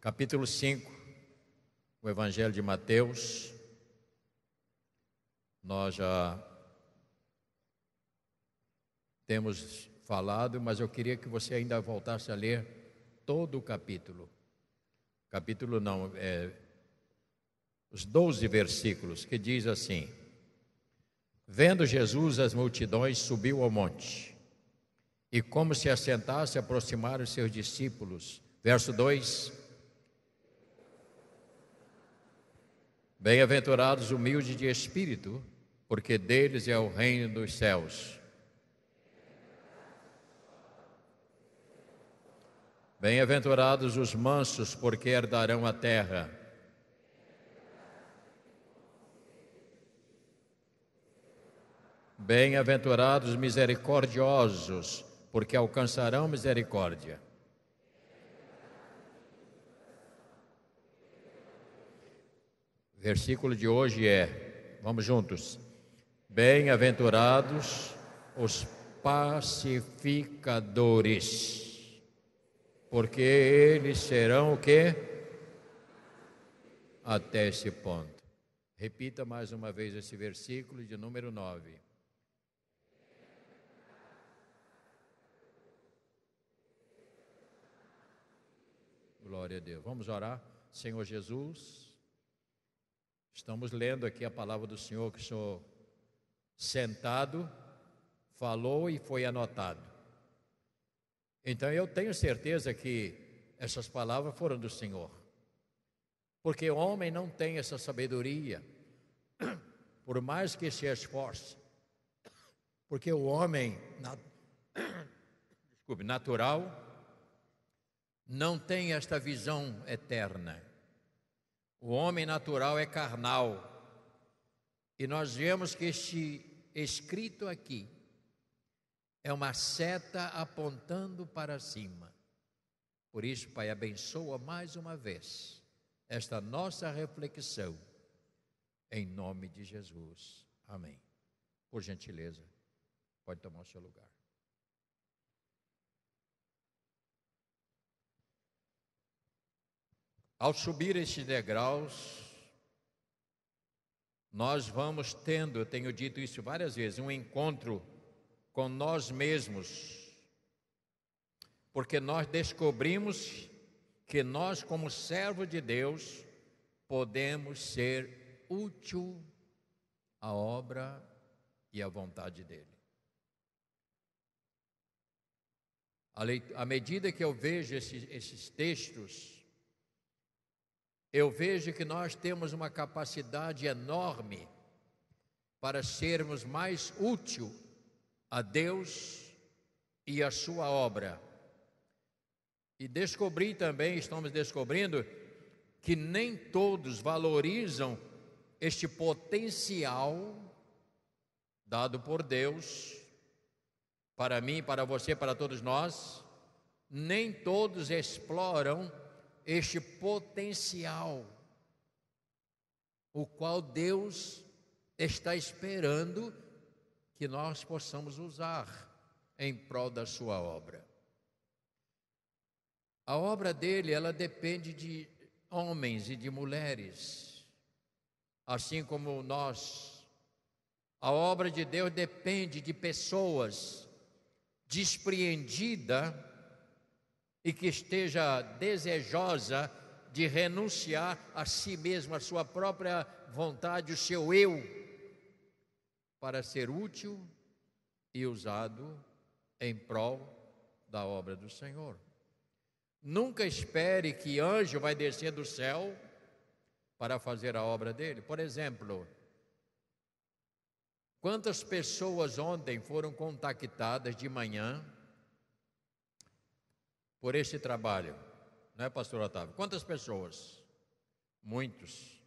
capítulo 5, o Evangelho de Mateus. Nós já temos falado, mas eu queria que você ainda voltasse a ler todo o capítulo. Capítulo não, é, os 12 versículos, que diz assim: Vendo Jesus as multidões, subiu ao monte, e como se assentasse, aproximaram seus discípulos. Verso 2: Bem-aventurados humildes de espírito, porque deles é o reino dos céus. Bem-aventurados os mansos, porque herdarão a terra. Bem-aventurados misericordiosos, porque alcançarão misericórdia. O versículo de hoje é: vamos juntos. Bem-aventurados os pacificadores, porque eles serão o que? Até esse ponto. Repita mais uma vez esse versículo de número 9. Glória a Deus. Vamos orar. Senhor Jesus. Estamos lendo aqui a palavra do Senhor, que o Senhor, sentado, falou e foi anotado. Então eu tenho certeza que essas palavras foram do Senhor. Porque o homem não tem essa sabedoria, por mais que se esforce. Porque o homem desculpe, natural não tem esta visão eterna. O homem natural é carnal. E nós vemos que este escrito aqui é uma seta apontando para cima. Por isso, Pai, abençoa mais uma vez esta nossa reflexão, em nome de Jesus. Amém. Por gentileza, pode tomar o seu lugar. Ao subir estes degraus, nós vamos tendo, eu tenho dito isso várias vezes, um encontro com nós mesmos, porque nós descobrimos que nós, como servo de Deus, podemos ser útil à obra e à vontade dele. À medida que eu vejo esses, esses textos, eu vejo que nós temos uma capacidade enorme para sermos mais útil a Deus e a sua obra. E descobri também, estamos descobrindo, que nem todos valorizam este potencial dado por Deus para mim, para você, para todos nós. Nem todos exploram este potencial, o qual Deus está esperando que nós possamos usar em prol da sua obra. A obra dele, ela depende de homens e de mulheres, assim como nós. A obra de Deus depende de pessoas despreendidas e que esteja desejosa de renunciar a si mesma, a sua própria vontade, o seu eu, para ser útil e usado em prol da obra do Senhor. Nunca espere que anjo vai descer do céu para fazer a obra dele. Por exemplo, quantas pessoas ontem foram contactadas de manhã por este trabalho, não é, pastor Otávio? Quantas pessoas? Muitos.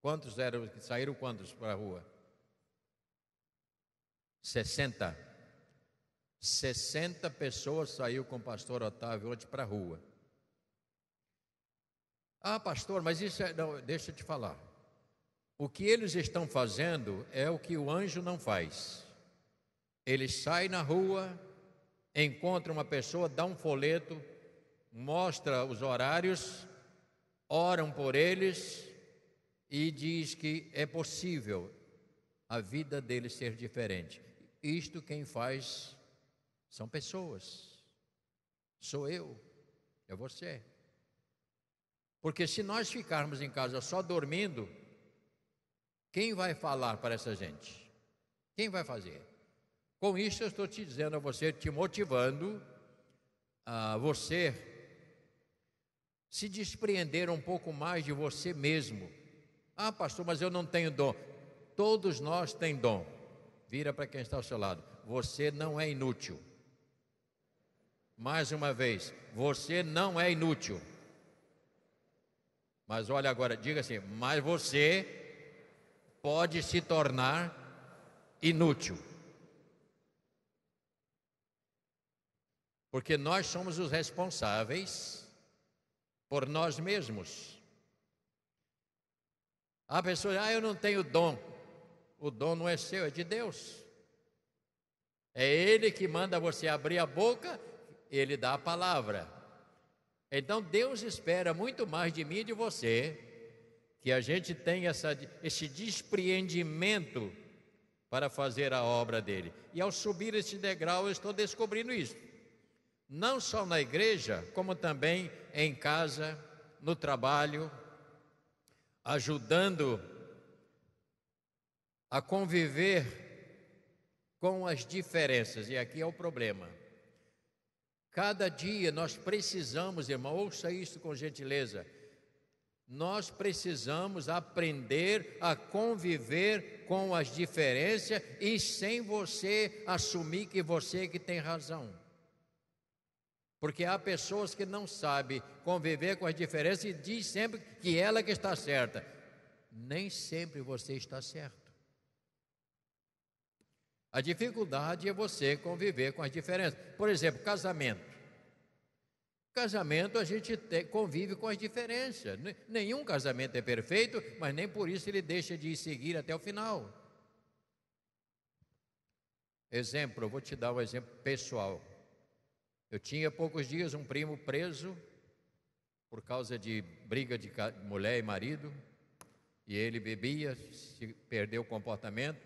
Quantos eram que saíram quantos para a rua? 60. 60 pessoas saíram com o pastor Otávio hoje para a rua. Ah, pastor, mas isso é. Não, deixa eu te falar. O que eles estão fazendo é o que o anjo não faz. Ele sai na rua, encontra uma pessoa, dá um folheto, mostra os horários, oram por eles e diz que é possível a vida deles ser diferente. Isto quem faz são pessoas. Sou eu, é você. Porque se nós ficarmos em casa só dormindo, quem vai falar para essa gente? Quem vai fazer? Com isso, eu estou te dizendo a você, te motivando a você se despreender um pouco mais de você mesmo. Ah, pastor, mas eu não tenho dom. Todos nós temos dom. Vira para quem está ao seu lado. Você não é inútil. Mais uma vez, você não é inútil. Mas olha agora, diga assim: mas você pode se tornar inútil. Porque nós somos os responsáveis por nós mesmos. A pessoa, ah, eu não tenho dom. O dom não é seu, é de Deus. É Ele que manda você abrir a boca, Ele dá a palavra. Então Deus espera muito mais de mim e de você, que a gente tenha essa, esse despreendimento para fazer a obra dele. E ao subir esse degrau, eu estou descobrindo isso não só na igreja, como também em casa, no trabalho, ajudando a conviver com as diferenças. E aqui é o problema. Cada dia nós precisamos, irmão, ouça isso com gentileza. Nós precisamos aprender a conviver com as diferenças e sem você assumir que você é que tem razão. Porque há pessoas que não sabem conviver com as diferenças e diz sempre que ela é que está certa. Nem sempre você está certo. A dificuldade é você conviver com as diferenças. Por exemplo, casamento. Casamento a gente convive com as diferenças. Nenhum casamento é perfeito, mas nem por isso ele deixa de seguir até o final. Exemplo, eu vou te dar um exemplo pessoal. Eu tinha poucos dias um primo preso por causa de briga de mulher e marido, e ele bebia, perdeu o comportamento,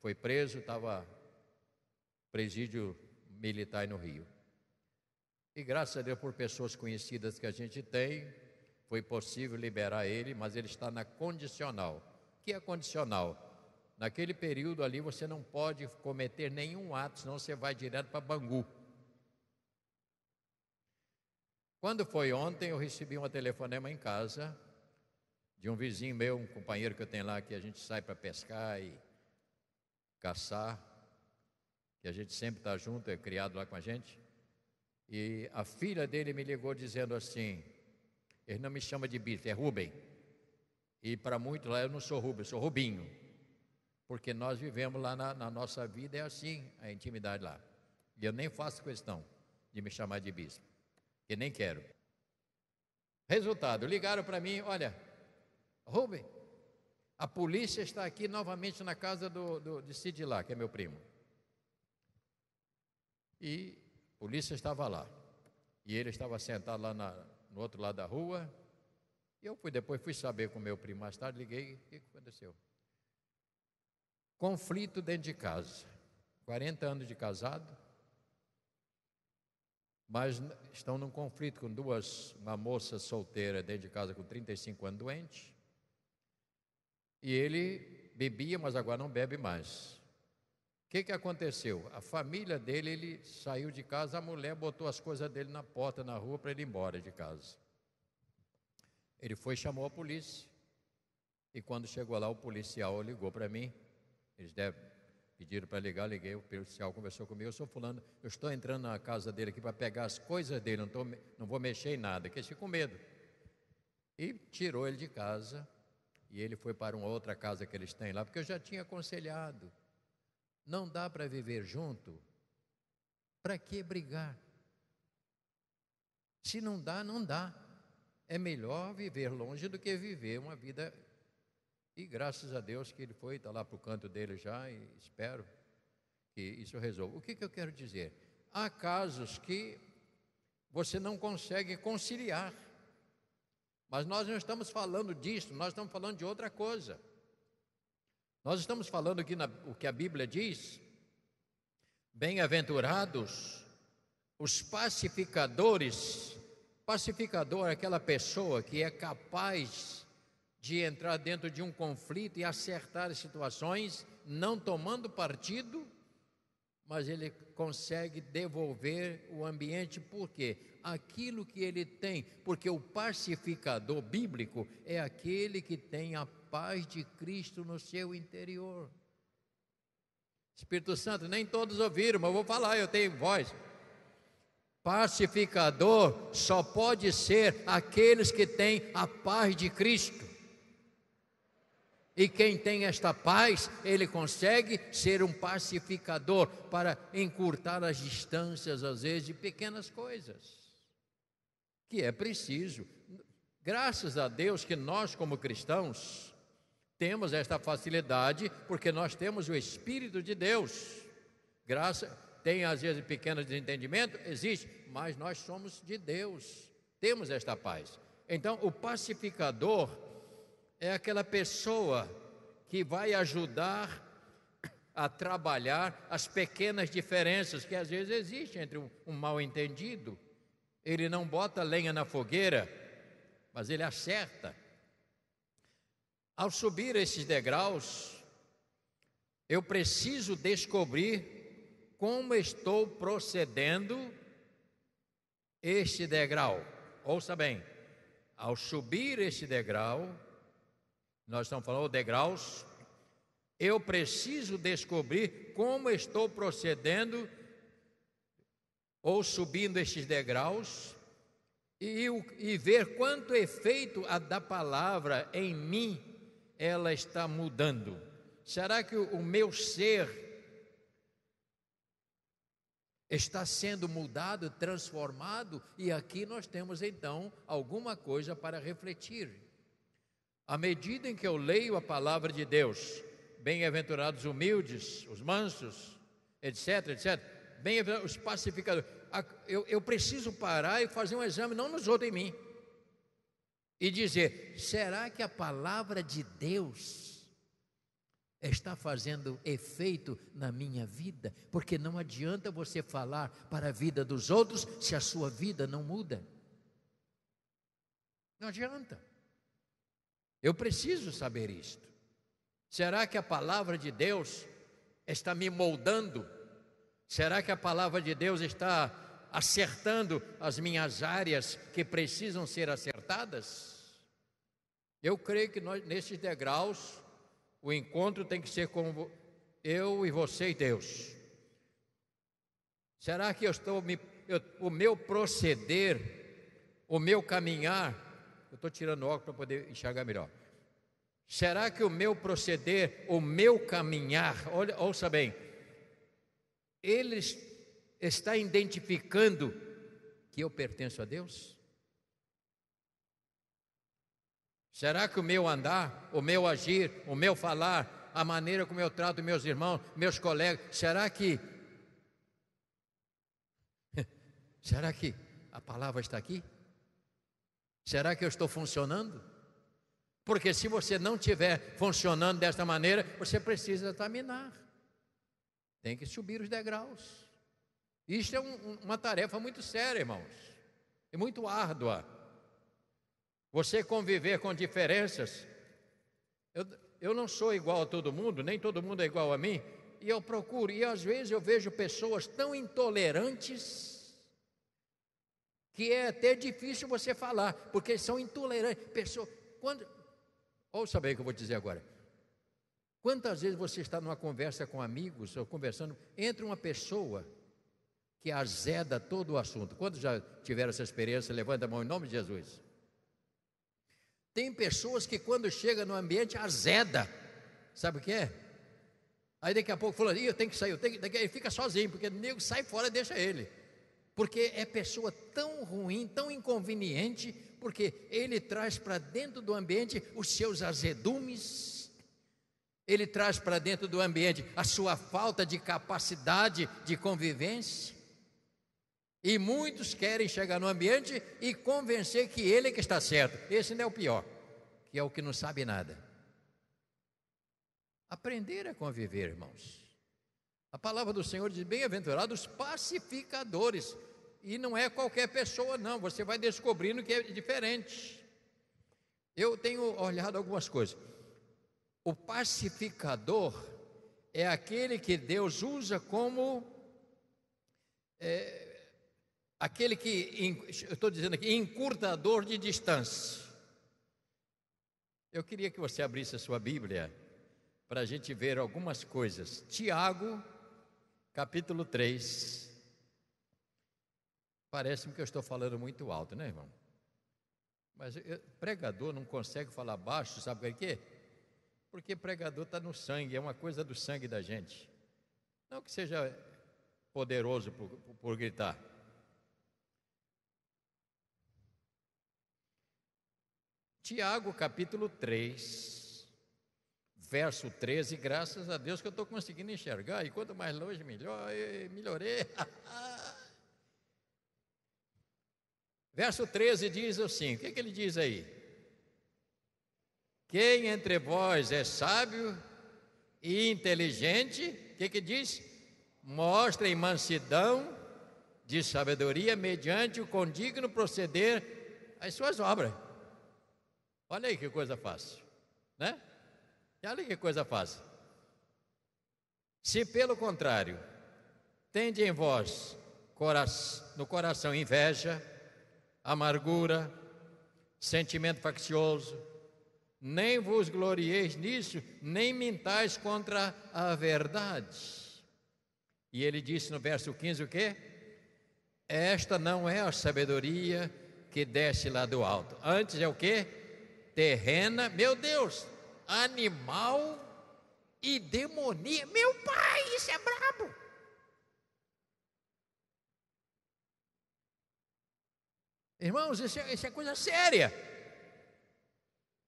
foi preso, estava presídio militar no Rio. E graças a Deus por pessoas conhecidas que a gente tem, foi possível liberar ele, mas ele está na condicional. O que é condicional? Naquele período ali você não pode cometer nenhum ato, senão você vai direto para Bangu. Quando foi ontem, eu recebi uma telefonema em casa de um vizinho meu, um companheiro que eu tenho lá, que a gente sai para pescar e caçar, que a gente sempre está junto, é criado lá com a gente. E a filha dele me ligou dizendo assim: ele não me chama de Bito, é Rubem. E para muitos lá eu não sou Rubem, eu sou Rubinho. Porque nós vivemos lá na, na nossa vida, é assim a intimidade lá. E eu nem faço questão de me chamar de bispo que nem quero. Resultado: ligaram para mim, olha, Rubem, a polícia está aqui novamente na casa do, do, de Sidilá, que é meu primo. E a polícia estava lá. E ele estava sentado lá na, no outro lado da rua. E eu fui, depois fui saber com meu primo mais tarde, liguei, o que aconteceu? Conflito dentro de casa. 40 anos de casado, mas estão num conflito com duas, uma moça solteira dentro de casa com 35 anos doente, e ele bebia, mas agora não bebe mais. O que, que aconteceu? A família dele, ele saiu de casa, a mulher botou as coisas dele na porta, na rua, para ele ir embora de casa. Ele foi e chamou a polícia. E quando chegou lá, o policial ligou para mim. Eles devem, Pediram para ligar, liguei, o policial conversou comigo, eu sou fulano, eu estou entrando na casa dele aqui para pegar as coisas dele, não, tô, não vou mexer em nada, que ele com medo. E tirou ele de casa, e ele foi para uma outra casa que eles têm lá, porque eu já tinha aconselhado. Não dá para viver junto, para que brigar? Se não dá, não dá. É melhor viver longe do que viver uma vida e graças a Deus que ele foi, está lá para o canto dele já, e espero que isso resolva. O que, que eu quero dizer? Há casos que você não consegue conciliar, mas nós não estamos falando disso, nós estamos falando de outra coisa. Nós estamos falando aqui na, o que a Bíblia diz: bem-aventurados os pacificadores. Pacificador é aquela pessoa que é capaz de entrar dentro de um conflito e acertar situações, não tomando partido, mas ele consegue devolver o ambiente, porque aquilo que ele tem, porque o pacificador bíblico é aquele que tem a paz de Cristo no seu interior. Espírito Santo, nem todos ouviram, mas eu vou falar, eu tenho voz. Pacificador só pode ser aqueles que têm a paz de Cristo. E quem tem esta paz, ele consegue ser um pacificador para encurtar as distâncias, às vezes, de pequenas coisas. Que é preciso. Graças a Deus que nós, como cristãos, temos esta facilidade, porque nós temos o Espírito de Deus. Graça, tem às vezes pequenos desentendimentos, existe, mas nós somos de Deus, temos esta paz. Então, o pacificador é aquela pessoa que vai ajudar a trabalhar as pequenas diferenças que às vezes existem entre um, um mal-entendido. Ele não bota lenha na fogueira, mas ele acerta. Ao subir esses degraus, eu preciso descobrir como estou procedendo este degrau. Ouça bem, ao subir este degrau, nós estamos falando degraus. Eu preciso descobrir como estou procedendo ou subindo estes degraus e, e ver quanto efeito a da palavra em mim ela está mudando. Será que o meu ser está sendo mudado, transformado, e aqui nós temos então alguma coisa para refletir. À medida em que eu leio a palavra de Deus, bem-aventurados humildes, os mansos, etc, etc, bem os pacificadores. Eu, eu preciso parar e fazer um exame, não nos outros, em mim. E dizer: será que a palavra de Deus está fazendo efeito na minha vida? Porque não adianta você falar para a vida dos outros se a sua vida não muda. Não adianta. Eu preciso saber isto. Será que a palavra de Deus está me moldando? Será que a palavra de Deus está acertando as minhas áreas que precisam ser acertadas? Eu creio que nós, nesses degraus, o encontro tem que ser com eu e você e Deus. Será que eu estou me, eu, o meu proceder, o meu caminhar eu estou tirando óculos para poder enxergar melhor. Será que o meu proceder, o meu caminhar, olha, ouça bem, ele está identificando que eu pertenço a Deus? Será que o meu andar, o meu agir, o meu falar, a maneira como eu trato meus irmãos, meus colegas, será que. Será que a palavra está aqui? Será que eu estou funcionando? Porque se você não estiver funcionando desta maneira, você precisa examinar. Tem que subir os degraus. Isto é um, uma tarefa muito séria, irmãos. É muito árdua. Você conviver com diferenças. Eu, eu não sou igual a todo mundo, nem todo mundo é igual a mim. E eu procuro, e às vezes eu vejo pessoas tão intolerantes que é até difícil você falar, porque são intolerantes. Pessoa, quando, ou bem o que eu vou dizer agora. Quantas vezes você está numa conversa com amigos ou conversando, entra uma pessoa que azeda todo o assunto. Quando já tiveram essa experiência? Levanta a mão em nome de Jesus. Tem pessoas que quando chega no ambiente azeda. Sabe o que é? Aí daqui a pouco falou, eu tenho que sair, eu tenho que... daqui Aí fica sozinho, porque o nego sai fora e deixa ele porque é pessoa tão ruim, tão inconveniente, porque ele traz para dentro do ambiente os seus azedumes, ele traz para dentro do ambiente a sua falta de capacidade de convivência. E muitos querem chegar no ambiente e convencer que ele é que está certo. Esse não é o pior, que é o que não sabe nada. Aprender a conviver, irmãos. A palavra do Senhor diz: bem-aventurados pacificadores. E não é qualquer pessoa, não. Você vai descobrindo que é diferente. Eu tenho olhado algumas coisas. O pacificador é aquele que Deus usa como é, aquele que, eu estou dizendo aqui, encurtador de distância. Eu queria que você abrisse a sua Bíblia para a gente ver algumas coisas. Tiago, capítulo 3. Parece-me que eu estou falando muito alto, né, irmão? Mas eu, pregador não consegue falar baixo, sabe por quê? É é? Porque pregador está no sangue, é uma coisa do sangue da gente. Não que seja poderoso por, por, por gritar. Tiago capítulo 3, verso 13, graças a Deus que eu estou conseguindo enxergar, e quanto mais longe, melhor, eu melhorei. verso 13 diz assim: o que, é que ele diz aí? Quem entre vós é sábio e inteligente, o que, é que diz? Mostrem mansidão de sabedoria mediante o condigno proceder às suas obras. Olha aí que coisa fácil, né? E olha que coisa fácil. Se pelo contrário, tende em vós no coração inveja, amargura, sentimento faccioso, nem vos glorieis nisso, nem mintais contra a verdade. E ele disse no verso 15 o quê? Esta não é a sabedoria que desce lá do alto. Antes é o quê? Terrena, meu Deus, animal e demoníaco. Meu pai, isso é brabo. Irmãos, isso é, isso é coisa séria.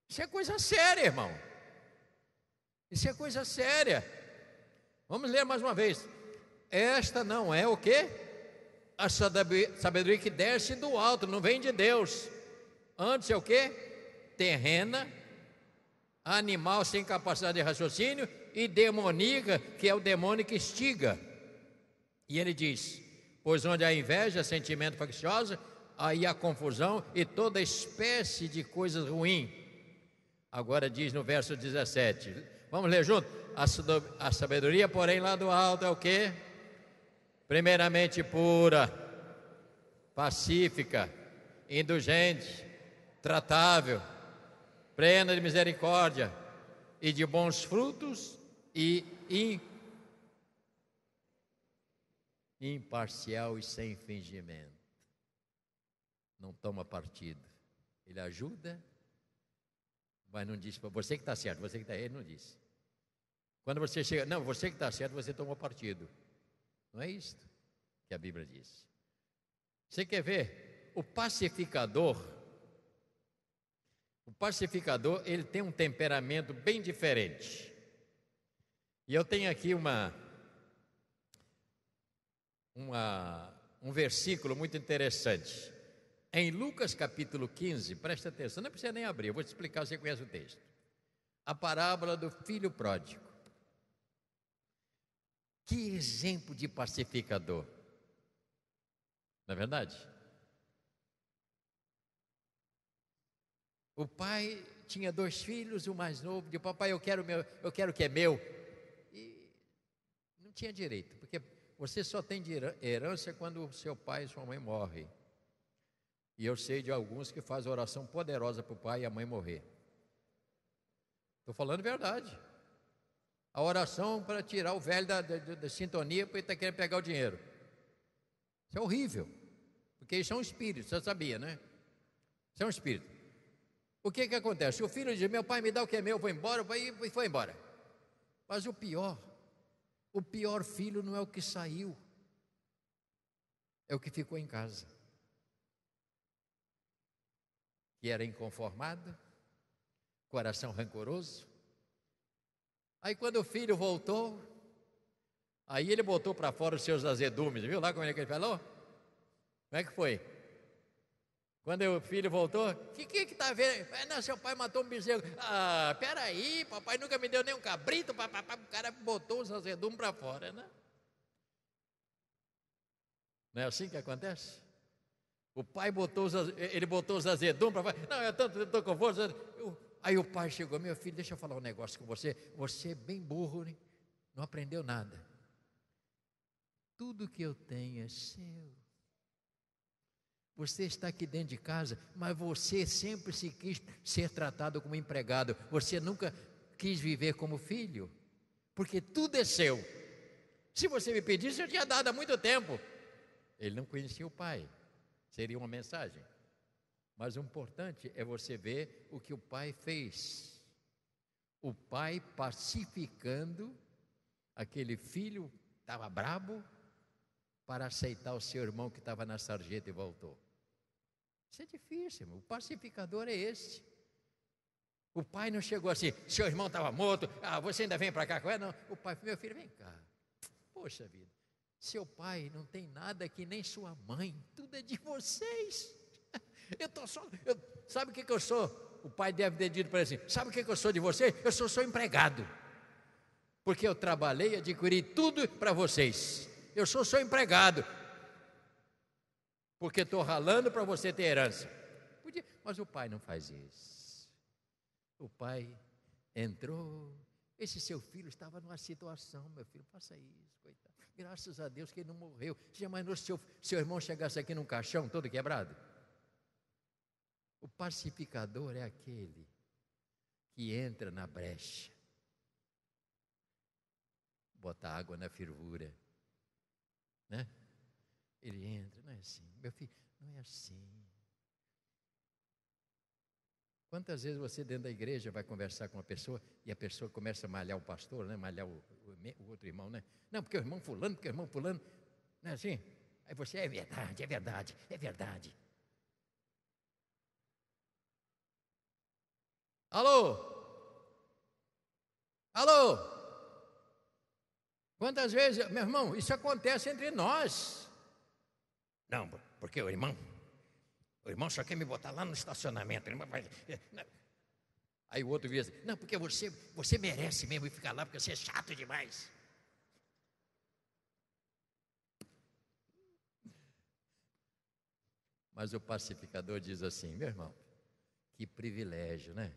Isso é coisa séria, irmão. Isso é coisa séria. Vamos ler mais uma vez. Esta não é o que? A sabedoria que desce do alto, não vem de Deus. Antes é o que? Terrena, animal sem capacidade de raciocínio e demoníaca, que é o demônio que estiga. E ele diz: Pois onde há inveja, sentimento faccioso, aí há confusão e toda espécie de coisas ruins. Agora diz no verso 17. Vamos ler junto? A sabedoria, porém, lá do alto é o que? Primeiramente pura, pacífica, indulgente, tratável plena de misericórdia e de bons frutos e imparcial e sem fingimento. Não toma partido. Ele ajuda, mas não diz para você que está certo, você que está errado, não diz. Quando você chega, não, você que está certo, você toma partido. Não é isto que a Bíblia diz. Você quer ver? O pacificador o pacificador, ele tem um temperamento bem diferente. E eu tenho aqui uma, uma um versículo muito interessante. Em Lucas capítulo 15, presta atenção, não precisa nem abrir, eu vou te explicar, você conhece o texto. A parábola do filho pródigo. Que exemplo de pacificador. Não é verdade? O pai tinha dois filhos, o mais novo disse: Papai, eu quero, meu, eu quero o que é meu. E não tinha direito, porque você só tem herança quando seu pai e sua mãe morrem. E eu sei de alguns que fazem oração poderosa para o pai e a mãe morrer. Estou falando verdade. A oração para tirar o velho da, da, da sintonia porque ele está querendo pegar o dinheiro. Isso é horrível. Porque eles são é espíritos, você sabia, né? São é espíritos. O que que acontece? O filho diz: Meu pai me dá o que é meu, vou embora, vai e foi embora. Mas o pior, o pior filho não é o que saiu, é o que ficou em casa. Que era inconformado, coração rancoroso. Aí quando o filho voltou, aí ele botou para fora os seus azedumes, viu lá como é que ele falou? Como é que foi? Quando o filho voltou, o que que tá vendo? É, não, seu pai matou um bezerro. Ah, peraí, papai nunca me deu nem um cabrito. Papai, o cara botou os azedumes para fora, né? Não é assim que acontece? O pai botou os, eh, ele botou os azedumes para fora. Não, eu tanto estou com força. Aí o pai chegou, meu filho, deixa eu falar um negócio com você. Você é bem burro, hein? não aprendeu nada. Tudo que eu tenho é seu. Você está aqui dentro de casa, mas você sempre se quis ser tratado como empregado. Você nunca quis viver como filho, porque tudo é seu. Se você me pedisse, eu tinha dado há muito tempo. Ele não conhecia o pai. Seria uma mensagem. Mas o importante é você ver o que o pai fez. O pai pacificando aquele filho estava brabo para aceitar o seu irmão que estava na sarjeta e voltou. Isso é difícil, o pacificador é este. O pai não chegou assim, seu irmão estava morto, ah, você ainda vem para cá com ele? Não, o pai, meu filho, vem cá. Poxa vida, seu pai não tem nada que nem sua mãe, tudo é de vocês. Eu estou só, eu, sabe o que, que eu sou? O pai deve ter dito para ele assim: sabe o que, que eu sou de vocês? Eu sou seu empregado, porque eu trabalhei, adquiri tudo para vocês. Eu sou seu empregado, porque estou ralando para você ter herança. Podia, mas o pai não faz isso. O pai entrou. Esse seu filho estava numa situação, meu filho, faça isso, coitado. Graças a Deus que ele não morreu. Você já imaginou se seu, seu irmão chegasse aqui num caixão todo quebrado? O pacificador é aquele que entra na brecha, bota água na fervura, né? Ele entra, não é assim. Meu filho, não é assim. Quantas vezes você dentro da igreja vai conversar com uma pessoa e a pessoa começa a malhar o pastor, né? malhar o, o, o outro irmão, né? Não, porque o irmão fulano, porque o irmão fulano, não é assim? Aí você, é verdade, é verdade, é verdade. Alô? Alô? Quantas vezes, meu irmão, isso acontece entre nós. Não, porque o irmão, o irmão só quer me botar lá no estacionamento. Né? Aí o outro diz: assim, Não, porque você, você merece mesmo ficar lá, porque você é chato demais. Mas o pacificador diz assim: Meu irmão, que privilégio, né?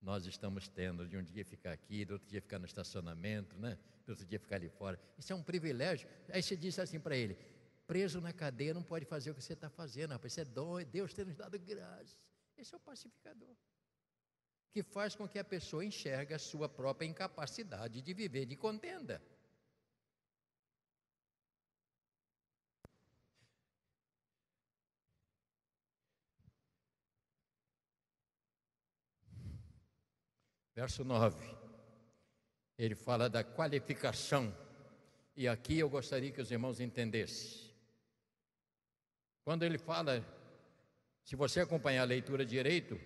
Nós estamos tendo de um dia ficar aqui, do outro dia ficar no estacionamento, né? Do outro dia ficar ali fora. Isso é um privilégio. Aí você diz assim para ele: preso na cadeia não pode fazer o que você está fazendo, rapaz. Isso é dom, Deus tem nos dado graça. Esse é o pacificador. Que faz com que a pessoa enxergue a sua própria incapacidade de viver de contenda. Verso 9. Ele fala da qualificação. E aqui eu gostaria que os irmãos entendessem. Quando ele fala, se você acompanhar a leitura direito,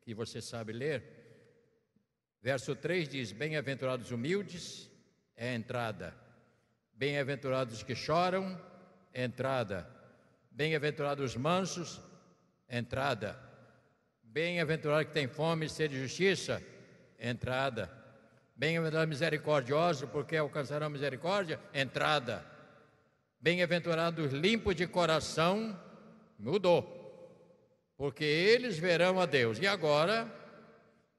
que você sabe ler, verso 3 diz: Bem-aventurados humildes é a entrada, bem-aventurados que choram é a entrada, bem-aventurados mansos é a entrada, bem-aventurado que tem fome e sede de justiça é a entrada, bem-aventurado misericordioso, porque alcançarão misericórdia, é entrada. Bem-aventurados limpos de coração, mudou, porque eles verão a Deus. E agora,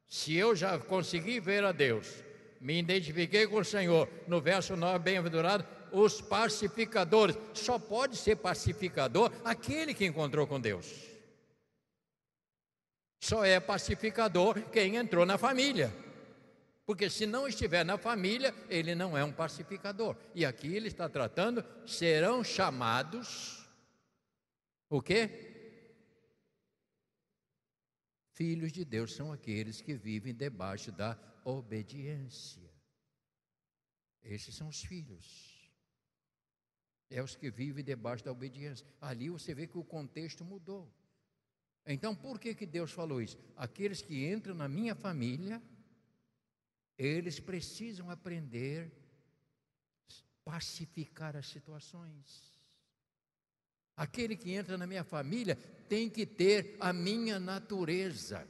se eu já consegui ver a Deus, me identifiquei com o Senhor, no verso 9, bem-aventurado, os pacificadores. Só pode ser pacificador aquele que encontrou com Deus. Só é pacificador quem entrou na família. Porque se não estiver na família, ele não é um pacificador. E aqui ele está tratando, serão chamados o quê? Filhos de Deus são aqueles que vivem debaixo da obediência. Esses são os filhos. É os que vivem debaixo da obediência. Ali você vê que o contexto mudou. Então, por que, que Deus falou isso? Aqueles que entram na minha família eles precisam aprender pacificar as situações. Aquele que entra na minha família tem que ter a minha natureza.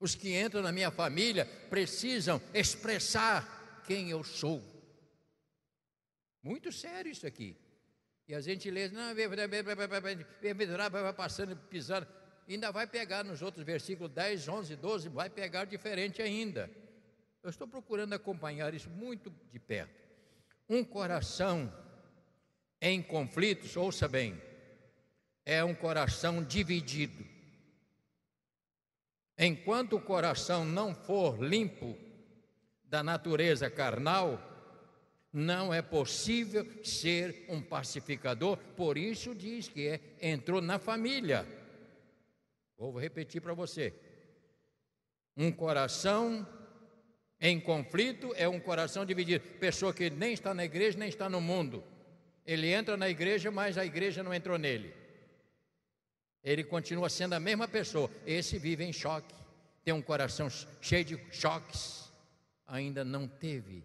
Os que entram na minha família precisam expressar quem eu sou. Muito sério isso aqui. E a gente lê, não, bem-aventurado, vai passando, pisando ainda vai pegar nos outros versículos 10, 11, 12, vai pegar diferente ainda. Eu estou procurando acompanhar isso muito de perto. Um coração em conflitos, ouça bem, é um coração dividido. Enquanto o coração não for limpo da natureza carnal, não é possível ser um pacificador, por isso diz que é, entrou na família. Vou repetir para você. Um coração em conflito é um coração dividido. Pessoa que nem está na igreja, nem está no mundo. Ele entra na igreja, mas a igreja não entrou nele. Ele continua sendo a mesma pessoa. Esse vive em choque, tem um coração cheio de choques. Ainda não teve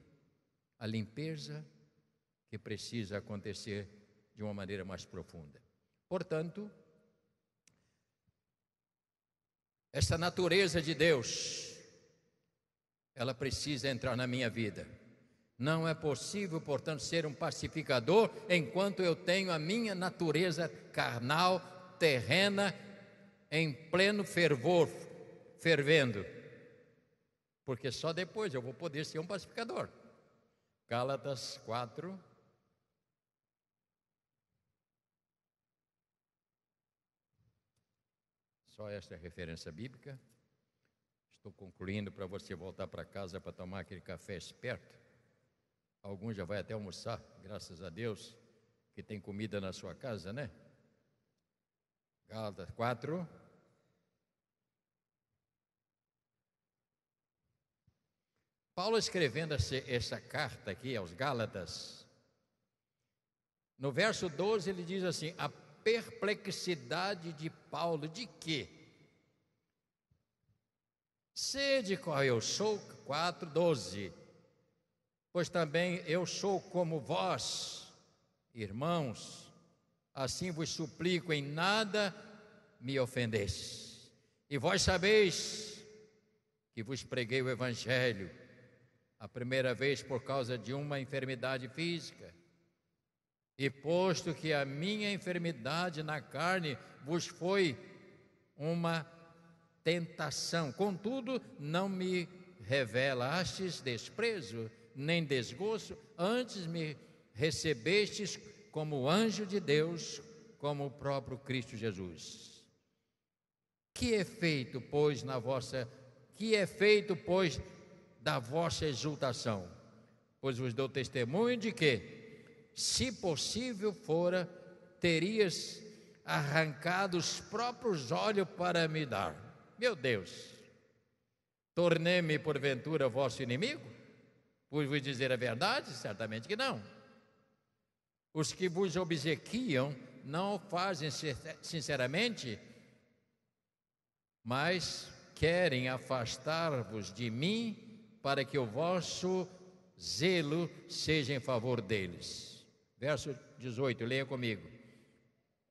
a limpeza que precisa acontecer de uma maneira mais profunda. Portanto, essa natureza de Deus, ela precisa entrar na minha vida. Não é possível, portanto, ser um pacificador enquanto eu tenho a minha natureza carnal, terrena, em pleno fervor, fervendo. Porque só depois eu vou poder ser um pacificador. Gálatas 4, Só esta é referência bíblica. Estou concluindo para você voltar para casa para tomar aquele café esperto. Alguns já vai até almoçar, graças a Deus, que tem comida na sua casa, né? Gálatas 4. Paulo escrevendo essa carta aqui aos Gálatas, no verso 12 ele diz assim: perplexidade de Paulo, de que? Sede qual eu sou, 4,12. Pois também eu sou como vós, irmãos, assim vos suplico, em nada me ofendeis. E vós sabeis que vos preguei o Evangelho, a primeira vez por causa de uma enfermidade física, e posto que a minha enfermidade na carne vos foi uma tentação, contudo, não me revelastes desprezo, nem desgosto, antes me recebestes como anjo de Deus, como o próprio Cristo Jesus. Que efeito, é pois, na vossa, que efeito, é pois, da vossa exultação? Pois vos dou testemunho de que se possível fora, terias arrancado os próprios olhos para me dar. Meu Deus, tornei-me porventura vosso inimigo? Por vos dizer a verdade? Certamente que não. Os que vos obsequiam não fazem sinceramente, mas querem afastar-vos de mim para que o vosso zelo seja em favor deles. Verso 18, leia comigo.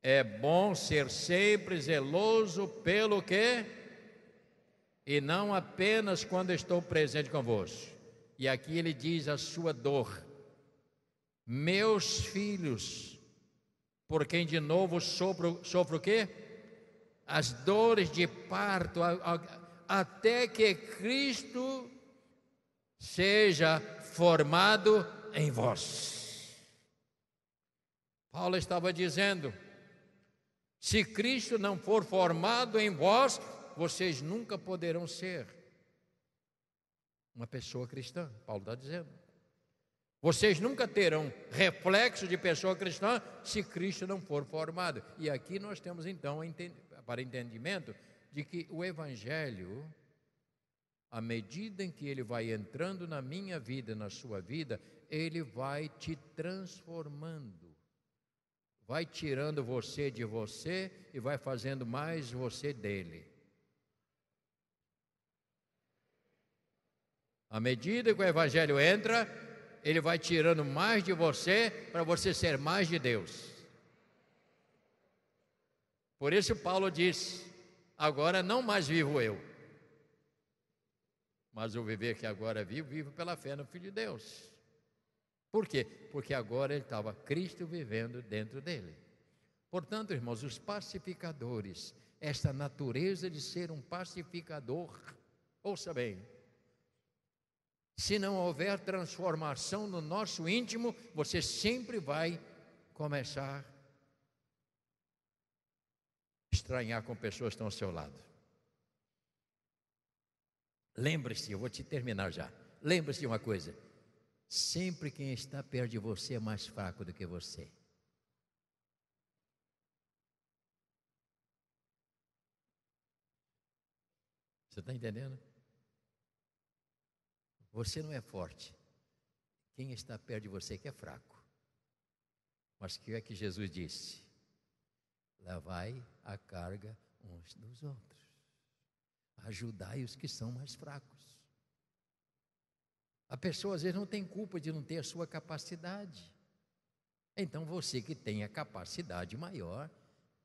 É bom ser sempre zeloso pelo que? E não apenas quando estou presente convosco. E aqui ele diz a sua dor. Meus filhos, por quem de novo sofro, sofro o quê? As dores de parto, até que Cristo seja formado em vós. Paulo estava dizendo: se Cristo não for formado em vós, vocês nunca poderão ser uma pessoa cristã. Paulo está dizendo. Vocês nunca terão reflexo de pessoa cristã se Cristo não for formado. E aqui nós temos então para entendimento de que o Evangelho, à medida em que ele vai entrando na minha vida, na sua vida, ele vai te transformando vai tirando você de você e vai fazendo mais você dele. À medida que o Evangelho entra, ele vai tirando mais de você para você ser mais de Deus. Por isso, Paulo diz: agora não mais vivo eu, mas o viver que agora vivo, vivo pela fé no Filho de Deus. Por quê? Porque agora ele estava Cristo vivendo dentro dele. Portanto, irmãos, os pacificadores, esta natureza de ser um pacificador, ouça bem, se não houver transformação no nosso íntimo, você sempre vai começar a estranhar com pessoas que estão ao seu lado. Lembre-se, eu vou te terminar já. Lembre-se de uma coisa: Sempre quem está perto de você é mais fraco do que você. Você está entendendo? Você não é forte. Quem está perto de você que é fraco. Mas o que é que Jesus disse? Lavai a carga uns dos outros. Ajudai os que são mais fracos. A pessoa às vezes não tem culpa de não ter a sua capacidade. Então você que tem a capacidade maior,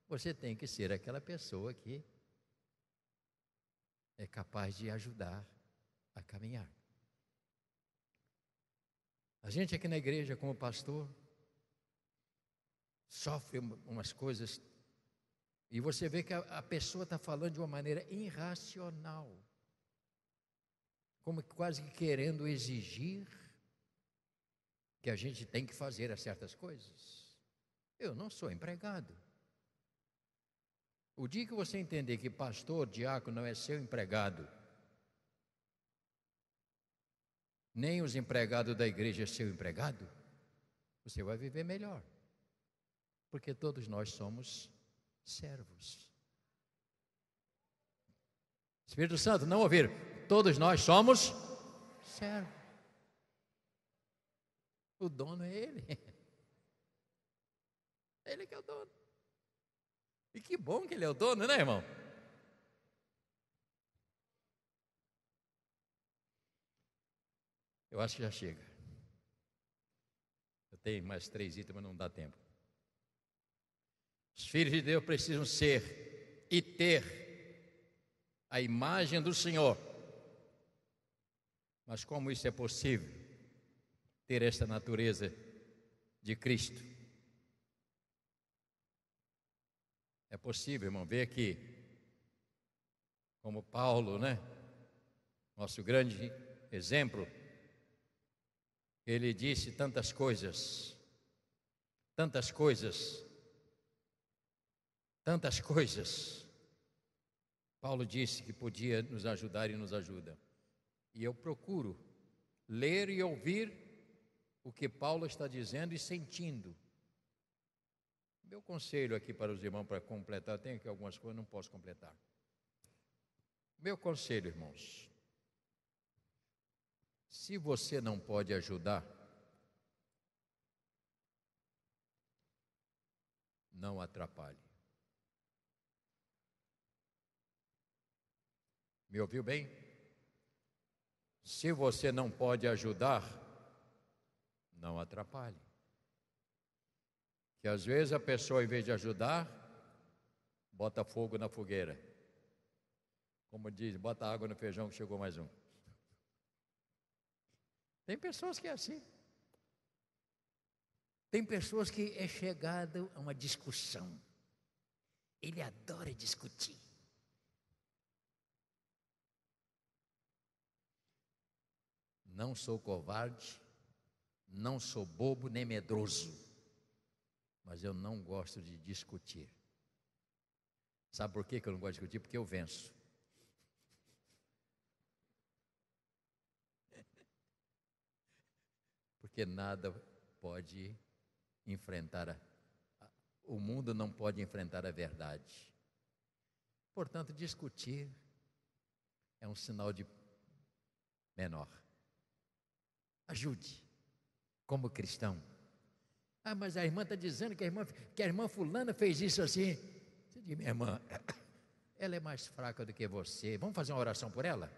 você tem que ser aquela pessoa que é capaz de ajudar a caminhar. A gente aqui na igreja, como pastor, sofre umas coisas e você vê que a, pessoa está falando de uma maneira irracional como que quase que querendo exigir que a gente tem que fazer certas coisas. Eu não sou empregado. O dia que você entender que pastor, diácono não é seu empregado, nem os empregados da igreja é seu empregado, você vai viver melhor. Porque todos nós somos servos. Espírito Santo, não ouvir todos nós somos servos. O dono é Ele. Ele que é o dono. E que bom que Ele é o dono, né, irmão? Eu acho que já chega. Eu tenho mais três itens, mas não dá tempo. Os filhos de Deus precisam ser e ter a imagem do Senhor mas como isso é possível? Ter esta natureza de Cristo. É possível, irmão, ver que, como Paulo, né? Nosso grande exemplo, ele disse tantas coisas, tantas coisas, tantas coisas. Paulo disse que podia nos ajudar e nos ajuda. E eu procuro ler e ouvir o que Paulo está dizendo e sentindo. Meu conselho aqui para os irmãos para completar, tenho aqui algumas coisas, não posso completar. Meu conselho, irmãos, se você não pode ajudar, não atrapalhe. Me ouviu bem? Se você não pode ajudar, não atrapalhe. Que às vezes a pessoa, em vez de ajudar, bota fogo na fogueira. Como diz, bota água no feijão que chegou mais um. Tem pessoas que é assim. Tem pessoas que é chegado a uma discussão. Ele adora discutir. Não sou covarde, não sou bobo nem medroso, mas eu não gosto de discutir. Sabe por que eu não gosto de discutir? Porque eu venço. Porque nada pode enfrentar a, a, o mundo não pode enfrentar a verdade. Portanto, discutir é um sinal de menor. Ajude, como cristão. Ah, mas a irmã está dizendo que a irmã, que a irmã fulana fez isso assim. Você diz, minha irmã, ela é mais fraca do que você. Vamos fazer uma oração por ela?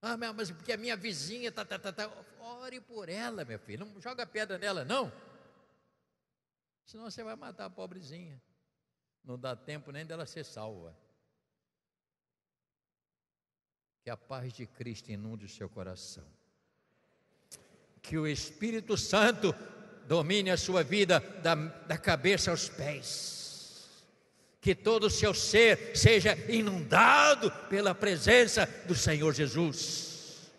Ah, mas porque a minha vizinha tá, tá, tá, tá. Ore por ela, meu filho. Não joga pedra nela, não. Senão você vai matar a pobrezinha. Não dá tempo nem dela ser salva. Que a paz de Cristo inunde o seu coração. Que o Espírito Santo domine a sua vida da, da cabeça aos pés. Que todo o seu ser seja inundado pela presença do Senhor Jesus.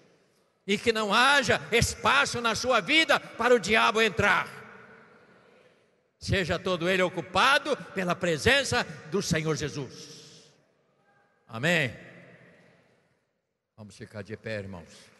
E que não haja espaço na sua vida para o diabo entrar seja todo ele ocupado pela presença do Senhor Jesus. Amém. Vamos ficar de pé, irmãos.